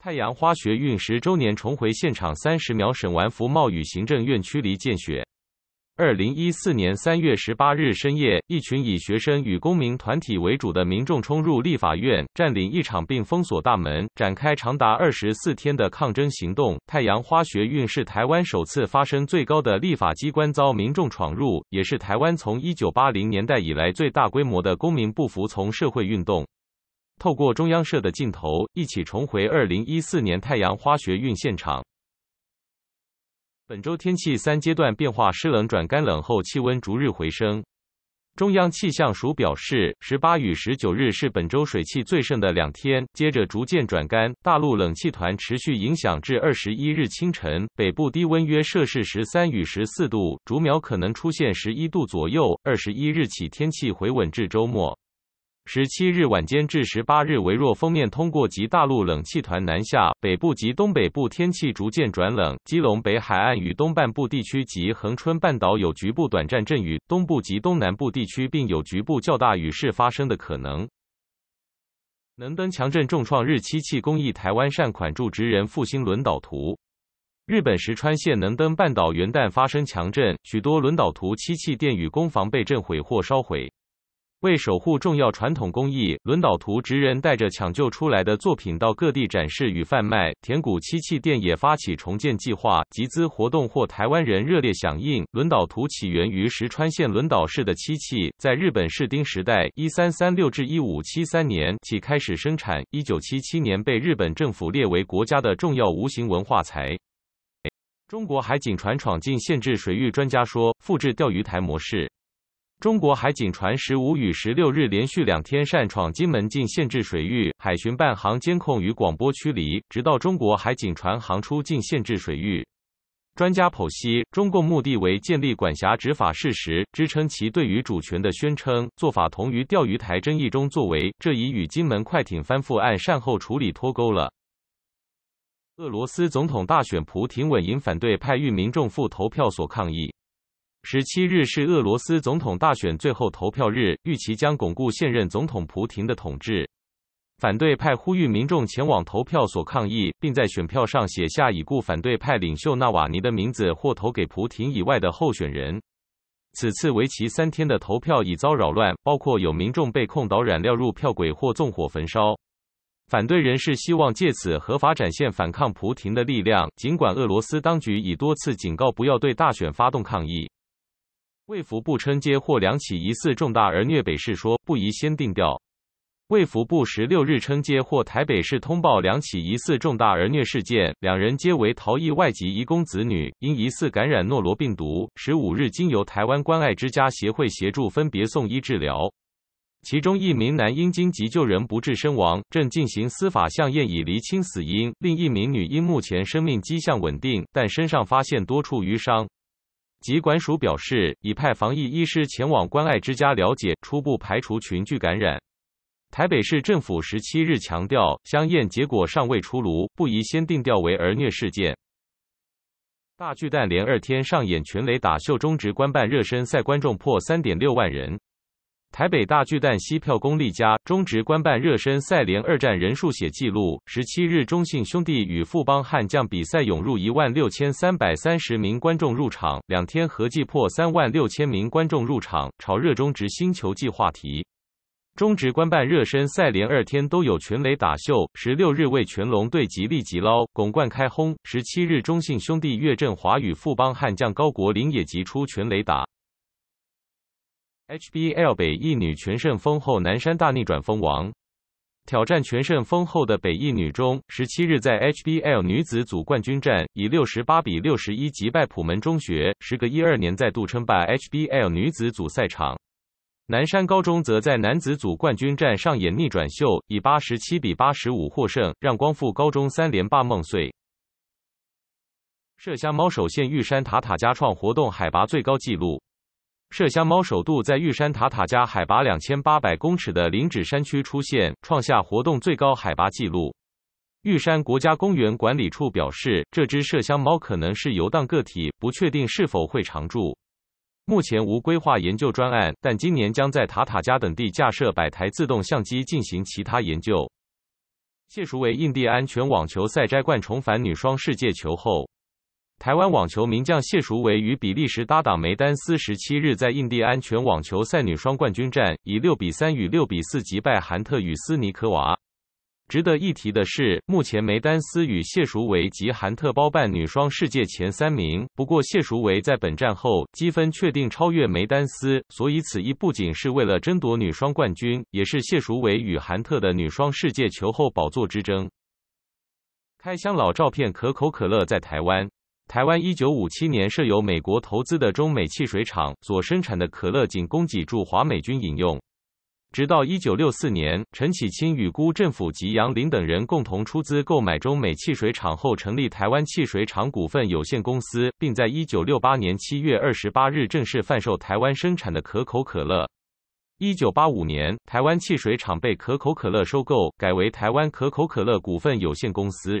太阳花学运十周年重回现场，三十秒审完服，冒雨行政院区离见雪。二零一四年三月十八日深夜，一群以学生与公民团体为主的民众冲入立法院，占领一场并封锁大门，展开长达二十四天的抗争行动。太阳花学运是台湾首次发生最高的立法机关遭民众闯入，也是台湾从一九八零年代以来最大规模的公民不服从社会运动。透过中央社的镜头，一起重回二零一四年太阳花学运现场。本周天气三阶段变化：湿冷转干冷后，气温逐日回升。中央气象署表示，十八与十九日是本周水汽最盛的两天，接着逐渐转干。大陆冷气团持续影响至二十一日清晨，北部低温约摄氏十三与十四度，逐秒可能出现十一度左右。二十一日起天气回稳至周末。十七日晚间至十八日，微弱锋面通过及大陆冷气团南下，北部及东北部天气逐渐转冷。基隆北海岸与东半部地区及恒春半岛有局部短暂阵雨，东部及东南部地区并有局部较大雨势发生的可能。能登强震重创日七气公益台湾善款助直人复兴轮岛图。日本石川县能登半岛元旦发生强震，许多轮岛图漆器店与工房被震毁或烧毁。为守护重要传统工艺，轮岛图职人带着抢救出来的作品到各地展示与贩卖。田谷漆器店也发起重建计划集资活动，获台湾人热烈响应。轮岛图起源于石川县轮岛市的漆器，在日本室町时代 （1336-1573 年）起开始生产。1977年被日本政府列为国家的重要无形文化财。中国海警船闯进限制水域，专家说复制钓鱼台模式。中国海警船十五与十六日连续两天擅闯金门禁限制水域，海巡办航监控与广播驱离，直到中国海警船航出禁限制水域。专家剖析，中共目的为建立管辖执法事实，支撑其对于主权的宣称，做法同于钓鱼台争议中作为，这已与金门快艇翻覆案善后处理脱钩了。俄罗斯总统大选普廷稳赢反对派遇民众赴投票所抗议。十七日是俄罗斯总统大选最后投票日，预期将巩固现任总统普京的统治。反对派呼吁民众前往投票所抗议，并在选票上写下已故反对派领袖纳瓦尼的名字或投给普廷以外的候选人。此次为期三天的投票已遭扰乱，包括有民众被控导染料入票轨或纵火焚烧。反对人士希望借此合法展现反抗普廷的力量，尽管俄罗斯当局已多次警告不要对大选发动抗议。卫福部称接获两起疑似重大儿虐北市说，不宜先定调。卫福部十六日称接获台北市通报两起疑似重大儿虐事件，两人皆为逃逸外籍移工子女，因疑似感染诺罗病毒，十五日经由台湾关爱之家协会协助分别送医治疗。其中一名男婴经急救仍不治身亡，正进行司法相验以厘清死因；另一名女婴目前生命迹象稳定，但身上发现多处瘀伤。疾管署表示，已派防疫医师前往关爱之家了解，初步排除群聚感染。台北市政府十七日强调，相验结果尚未出炉，不宜先定调为儿虐事件。大巨蛋连二天上演群雷打秀，中职官办热身赛观众破三点六万人。台北大巨蛋西票功力佳，中职官办热身赛连二战人数写纪录。十七日，中信兄弟与富邦悍将比赛涌入一万六千三百三十名观众入场，两天合计破三万六千名观众入场，炒热中职新球季话题。中职官办热身赛连二天都有群雷打秀，十六日为全龙队极力集捞，巩冠开轰；十七日，中信兄弟岳振华与富邦悍将高国林也急出群雷打。HBL 北一女全胜封后，南山大逆转封王。挑战全胜封后的北一女中，十七日在 HBL 女子组冠军战以六十八比六十一击败普门中学，时隔一二年再度称霸 HBL 女子组赛场。南山高中则在男子组冠军战上演逆转秀，以八十七比八十五获胜，让光复高中三连霸梦碎。麝香猫首现玉山塔塔加创活动海拔最高纪录。麝香猫首度在玉山塔塔加海拔两千八百公尺的林指山区出现，创下活动最高海拔纪录。玉山国家公园管理处表示，这只麝香猫可能是游荡个体，不确定是否会常驻。目前无规划研究专案，但今年将在塔塔加等地架设百台自动相机进行其他研究。谢淑薇印第安全网球赛摘冠重返女双世界球后。台湾网球名将谢淑薇与比利时搭档梅丹斯十七日在印第安全网球赛女双冠军战以六比三与六比四击败韩特与斯尼科娃。值得一提的是，目前梅丹斯与谢淑薇及韩特包办女双世界前三名。不过谢淑薇在本站后积分确定超越梅丹斯，所以此役不仅是为了争夺女双冠军，也是谢淑薇与韩特的女双世界球后宝座之争。开箱老照片，可口可乐在台湾。台湾1957年设有美国投资的中美汽水厂所生产的可乐仅供给驻华美军饮用，直到1964年，陈启清与辜振甫及杨林等人共同出资购买中美汽水厂后成立台湾汽水厂股份有限公司，并在1968年7月28日正式贩售台湾生产的可口可乐。1985年，台湾汽水厂被可口可乐收购，改为台湾可口可乐股份有限公司。